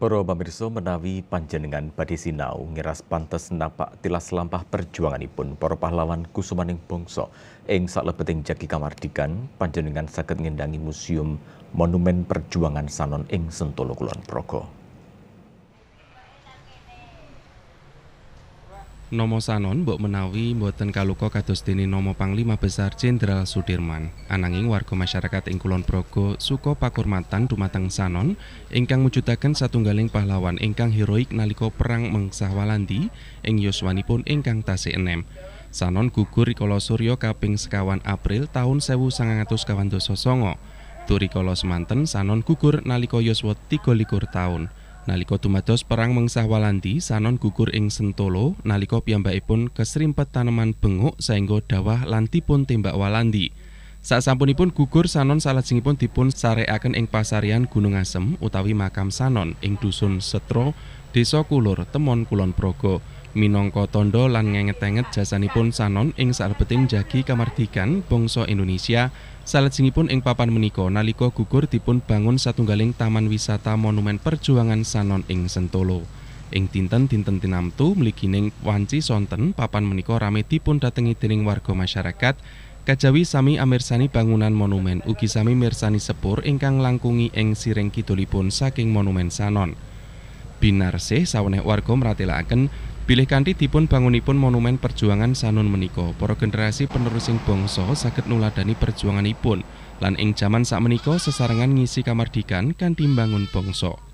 Para pamirsa menawi panjenengan badhe sinau ngiras pantes napak tilas lampah perjuanganipun para pahlawan kusumaning bangsa ing salebeting jagi kamardikan panjenengan saged ngendangi museum Monumen Perjuangan Sanon ing Sentolo Kulon Progo. Nomo sanon mbok menawi mboten kaluka kados dene nomo panglima besar Jenderal Sudirman. Ananging warga masyarakat ing Kulon Progo suka pakurmatan dumateng sanon ingkang mujudaken satunggaling pahlawan ingkang heroik naliko perang mengsahwalandi ing pun ingkang Tasik enem. Sanon gugur rikala Surya kaping sekawan April Songo Turi Kolos Manten Sanon gugur nalika yuswa 33 tahun. Nalika tumados perang mengsah walanti sanon gugur ing Sentolo nalika piyambakipun kesrimpet taneman benguk saengga dawah lantipun tembak walandi. Sasampunipun gugur sanon salajengipun dipun sareaken ing pasarian Gunung Asem utawi makam sanon ing dusun Setro, Desa Kulur, Temon Kulon Progo minangka tondo lan ngenget-enget jasanipun Sanon ing salebeting jagi kamardikan bangsa Indonesia salajengipun ing papan menika nalika gugur dipun bangun satunggaling taman wisata monumen perjuangan Sanon ing Sentolo ing dinten-dinten tinamtu mligining wanci sonten papan menika rame dipun datengi dening warga masyarakat Kajawi sami amirsani bangunan monumen ugi sami mirsani sepur ingkang langkungi ing siring kidulipun saking monumen Sanon. Binarsih saweneh warga maratelaken Bilih kanthi dipun bangunipun monumen perjuangan Sanun menika, para generasi penerusing bangsa saged nuladani perjuanganipun lan ing jaman Meniko sesarengan ngisi kamardikan kanthi bangun bangsa.